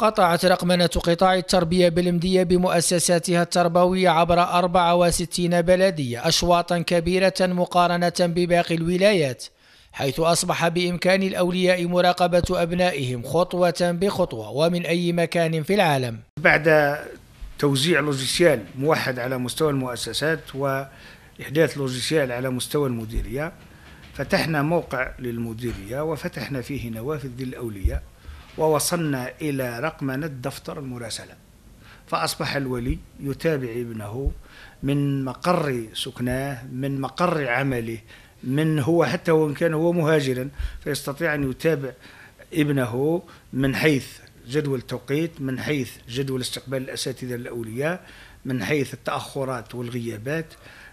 قطعت رقمنة قطاع التربية بالمدية بمؤسساتها التربوية عبر 64 بلدية أشواطا كبيرة مقارنة بباقي الولايات حيث أصبح بإمكان الأولياء مراقبة أبنائهم خطوة بخطوة ومن أي مكان في العالم بعد توزيع لوجيسيال موحد على مستوى المؤسسات وإحداث لوجيسيال على مستوى المديرية فتحنا موقع للمديرية وفتحنا فيه نوافذ للأولياء ووصلنا إلى رقمنة دفتر المراسلة فأصبح الولي يتابع ابنه من مقر سكناه من مقر عمله من هو حتى وإن كان هو مهاجرا فيستطيع أن يتابع ابنه من حيث جدول التوقيت من حيث جدول استقبال الأساتذة الأولياء من حيث التأخرات والغيابات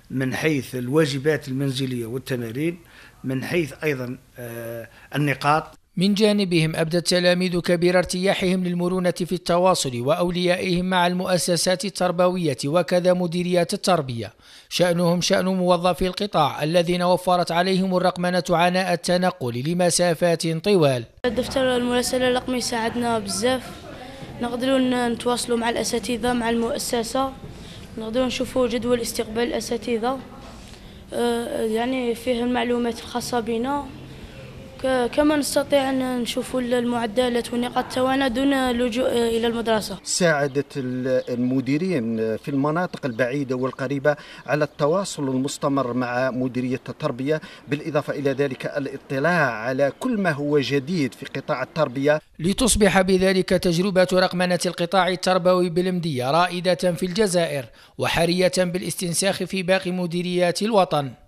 من حيث الواجبات المنزلية والتمارين من حيث أيضا آه، النقاط من جانبهم أبدى التلاميذ كبير ارتياحهم للمرونة في التواصل وأوليائهم مع المؤسسات التربوية وكذا مديريات التربية شأنهم شأن موظفي القطاع الذين وفرت عليهم الرقمنة عناء التنقل لمسافات طوال الدفتر المراسلة الرقمي ساعدنا بزاف نقدروا نتواصلوا مع الأساتذة مع المؤسسة نقدروا نشوفوا جدول استقبال الأساتذة أه، يعني فيه المعلومات الخاصة بنا كما نستطيع أن نشوف المعدلات والنقاط توانا دون اللجوء إلى المدرسة ساعدت المديرين في المناطق البعيدة والقريبة على التواصل المستمر مع مديرية التربية بالإضافة إلى ذلك الاطلاع على كل ما هو جديد في قطاع التربية لتصبح بذلك تجربة رقمنة القطاع التربوي بالمدية رائدة في الجزائر وحرية بالاستنساخ في باقي مديريات الوطن